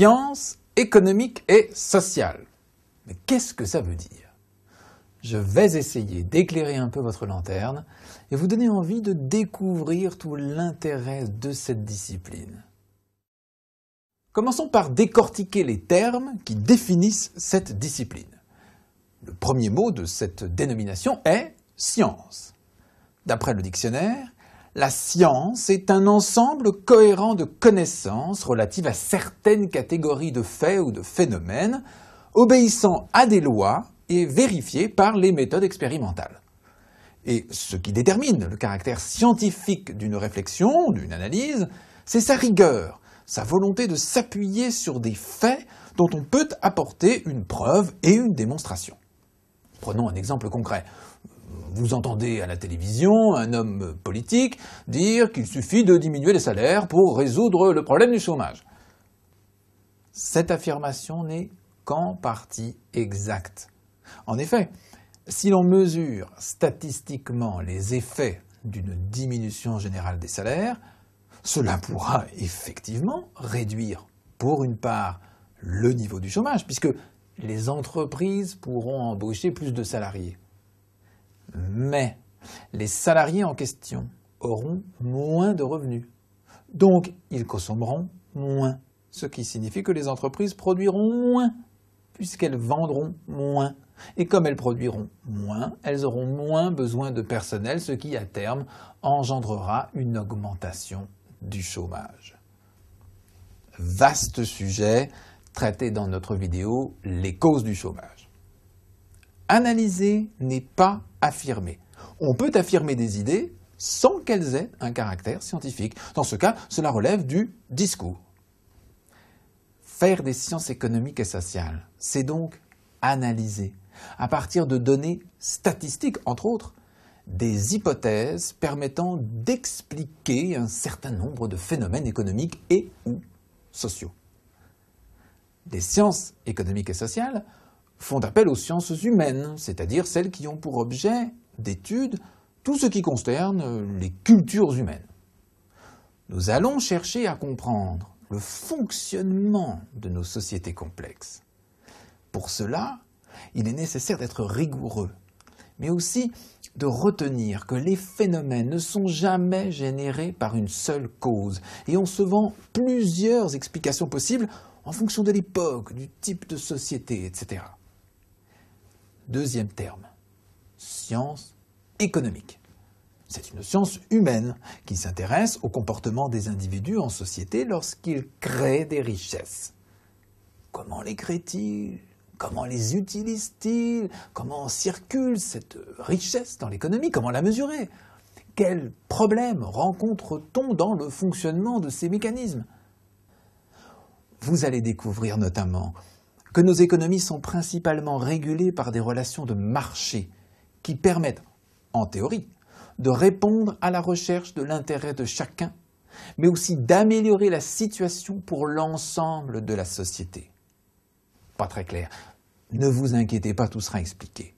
sciences économique et sociale. Mais qu'est-ce que ça veut dire Je vais essayer d'éclairer un peu votre lanterne et vous donner envie de découvrir tout l'intérêt de cette discipline. Commençons par décortiquer les termes qui définissent cette discipline. Le premier mot de cette dénomination est science. D'après le dictionnaire, la science est un ensemble cohérent de connaissances relatives à certaines catégories de faits ou de phénomènes, obéissant à des lois et vérifiées par les méthodes expérimentales. Et ce qui détermine le caractère scientifique d'une réflexion, d'une analyse, c'est sa rigueur, sa volonté de s'appuyer sur des faits dont on peut apporter une preuve et une démonstration. Prenons un exemple concret. Vous entendez à la télévision un homme politique dire qu'il suffit de diminuer les salaires pour résoudre le problème du chômage. Cette affirmation n'est qu'en partie exacte. En effet, si l'on mesure statistiquement les effets d'une diminution générale des salaires, cela pourra effectivement réduire pour une part le niveau du chômage, puisque les entreprises pourront embaucher plus de salariés mais les salariés en question auront moins de revenus. Donc, ils consommeront moins, ce qui signifie que les entreprises produiront moins, puisqu'elles vendront moins. Et comme elles produiront moins, elles auront moins besoin de personnel, ce qui à terme engendrera une augmentation du chômage. Vaste sujet traité dans notre vidéo Les causes du chômage. Analyser n'est pas affirmer. On peut affirmer des idées sans qu'elles aient un caractère scientifique. Dans ce cas, cela relève du discours. Faire des sciences économiques et sociales, c'est donc analyser, à partir de données statistiques, entre autres, des hypothèses permettant d'expliquer un certain nombre de phénomènes économiques et ou sociaux. Des sciences économiques et sociales font appel aux sciences humaines, c'est-à-dire celles qui ont pour objet d'étude tout ce qui concerne les cultures humaines. Nous allons chercher à comprendre le fonctionnement de nos sociétés complexes. Pour cela, il est nécessaire d'être rigoureux, mais aussi de retenir que les phénomènes ne sont jamais générés par une seule cause, et on se vend plusieurs explications possibles en fonction de l'époque, du type de société, etc. Deuxième terme, science économique. C'est une science humaine qui s'intéresse au comportement des individus en société lorsqu'ils créent des richesses. Comment les créent-ils Comment les utilisent-ils Comment circule cette richesse dans l'économie Comment la mesurer Quels problèmes rencontre-t-on dans le fonctionnement de ces mécanismes Vous allez découvrir notamment que nos économies sont principalement régulées par des relations de marché qui permettent, en théorie, de répondre à la recherche de l'intérêt de chacun, mais aussi d'améliorer la situation pour l'ensemble de la société. Pas très clair. Ne vous inquiétez pas, tout sera expliqué.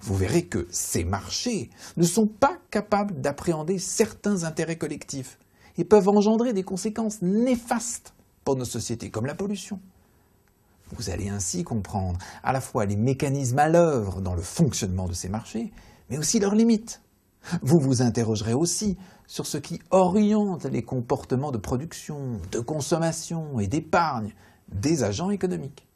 Vous verrez que ces marchés ne sont pas capables d'appréhender certains intérêts collectifs et peuvent engendrer des conséquences néfastes pour nos sociétés, comme la pollution, vous allez ainsi comprendre à la fois les mécanismes à l'œuvre dans le fonctionnement de ces marchés, mais aussi leurs limites. Vous vous interrogerez aussi sur ce qui oriente les comportements de production, de consommation et d'épargne des agents économiques.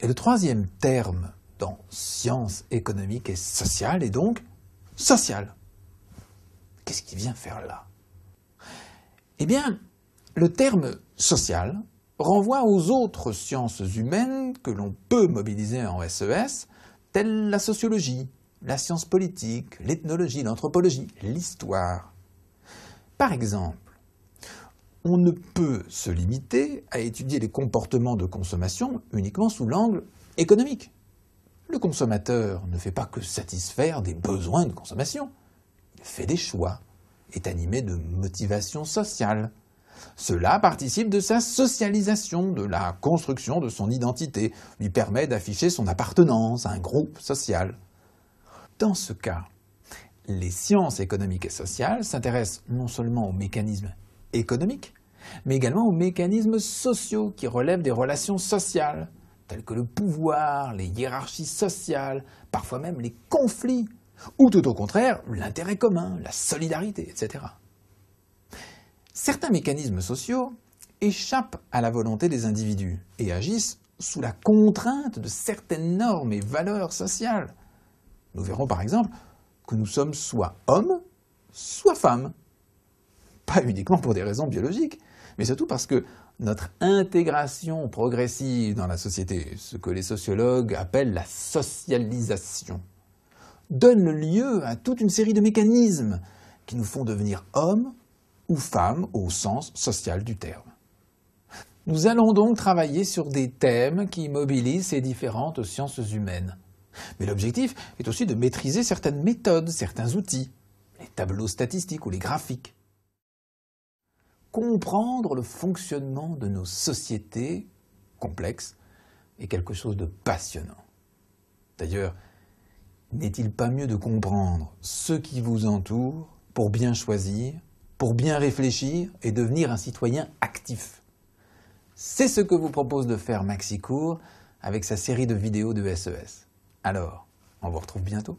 Et le troisième terme dans science économique et sociale » est donc social. Qu'est-ce qu'il vient faire là Eh bien, le terme social renvoie aux autres sciences humaines que l'on peut mobiliser en SES, e telles la sociologie, la science politique, l'ethnologie, l'anthropologie, l'histoire. Par exemple, on ne peut se limiter à étudier les comportements de consommation uniquement sous l'angle économique. Le consommateur ne fait pas que satisfaire des besoins de consommation, il fait des choix, est animé de motivations sociales, cela participe de sa socialisation, de la construction de son identité, lui permet d'afficher son appartenance à un groupe social. Dans ce cas, les sciences économiques et sociales s'intéressent non seulement aux mécanismes économiques, mais également aux mécanismes sociaux qui relèvent des relations sociales, telles que le pouvoir, les hiérarchies sociales, parfois même les conflits, ou tout au contraire l'intérêt commun, la solidarité, etc. Certains mécanismes sociaux échappent à la volonté des individus et agissent sous la contrainte de certaines normes et valeurs sociales. Nous verrons par exemple que nous sommes soit hommes, soit femmes. Pas uniquement pour des raisons biologiques, mais surtout parce que notre intégration progressive dans la société, ce que les sociologues appellent la socialisation, donne lieu à toute une série de mécanismes qui nous font devenir hommes ou femme au sens social du terme. Nous allons donc travailler sur des thèmes qui mobilisent ces différentes sciences humaines. Mais l'objectif est aussi de maîtriser certaines méthodes, certains outils, les tableaux statistiques ou les graphiques. Comprendre le fonctionnement de nos sociétés complexes est quelque chose de passionnant. D'ailleurs, n'est-il pas mieux de comprendre ce qui vous entoure pour bien choisir pour bien réfléchir et devenir un citoyen actif. C'est ce que vous propose de faire Maxicourt avec sa série de vidéos de SES. E Alors, on vous retrouve bientôt.